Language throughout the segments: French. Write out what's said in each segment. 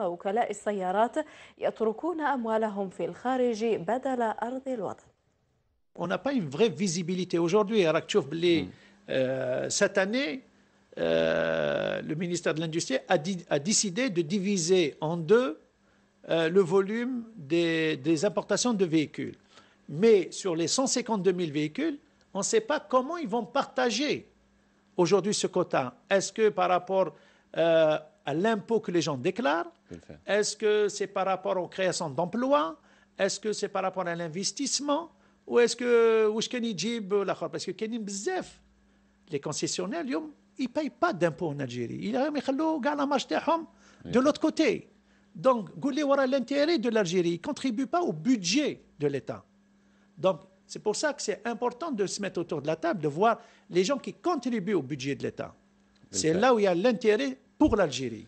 On n'a pas une vraie visibilité aujourd'hui. à hmm. euh, cette année euh, le ministère de l'Industrie a, décidé de diviser en deux euh, le volume des, importations de véhicules. Mais sur les 152 000 véhicules, on ne sait pas comment ils vont partager aujourd'hui ce quota. Est-ce que par rapport à l'impôt que les gens déclarent Est-ce que c'est par rapport aux créations d'emplois Est-ce que c'est par rapport à l'investissement Ou est-ce que Parce que les concessionnaires, ils ne payent pas d'impôts en Algérie. Ils de l'autre côté. Donc, l'intérêt de l'Algérie, ne contribue pas au budget de l'État. Donc, c'est pour ça que c'est important de se mettre autour de la table, de voir les gens qui contribuent au budget de l'État. C'est là où il y a l'intérêt pour l'Algérie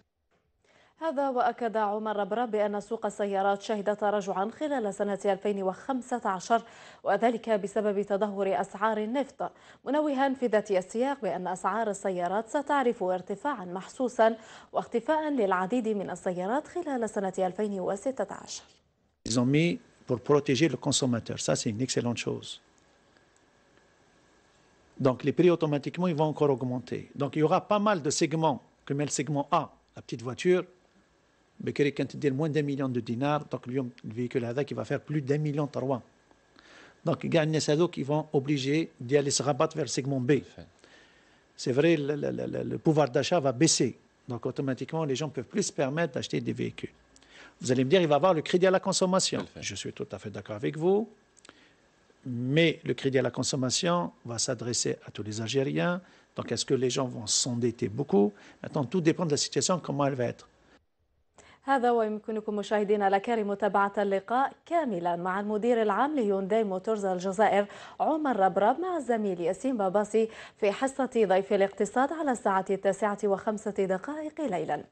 هذا وأكد عمر ربرة بأن سوق السيارات شهد تراجعا خلال سنة 2015 وذلك بسبب تدهور أسعار النفط منوها في ذات السياق بأن أسعار السيارات ستعرف ارتفاعا محسوسا واختفاء للعديد من السيارات خلال سنة 2016 Ils ont mis pour protéger le consommateur. Ça, c'est une excellente chose. Donc, les prix automatiquement, ils vont encore augmenter. Donc, il y aura pas mal de segments petite voiture, ا لا بتيت فواتور moins d'un million de dinars, d'un million de véhicule va le véhicule d'un va faire plus d'un million de rois. Donc, il y a un se qui vont obliger d'aller se rabattre vers le, segment B. C'est vrai, le pouvoir d'achat va baisser. Donc automatiquement, les gens ne peuvent plus se permettre d'acheter des véhicules. Vous allez me dire, il va avoir le crédit à la consommation. Je suis tout à fait d'accord avec vous. Mais le crédit à la consommation va s'adresser à tous les Algériens, Donc, est-ce que les gens vont s'endetter beaucoup Maintenant, tout dépend de la situation, comment elle va être. هذا ويمكنكم مشاهدينا الكرام متابعة اللقاء كاملا مع المدير العام ليونداي موتورز الجزائر عمر ربراب مع الزميل ياسين باباسي في حصة ضيف الاقتصاد على الساعة التاسعة وخمسة دقائق ليلا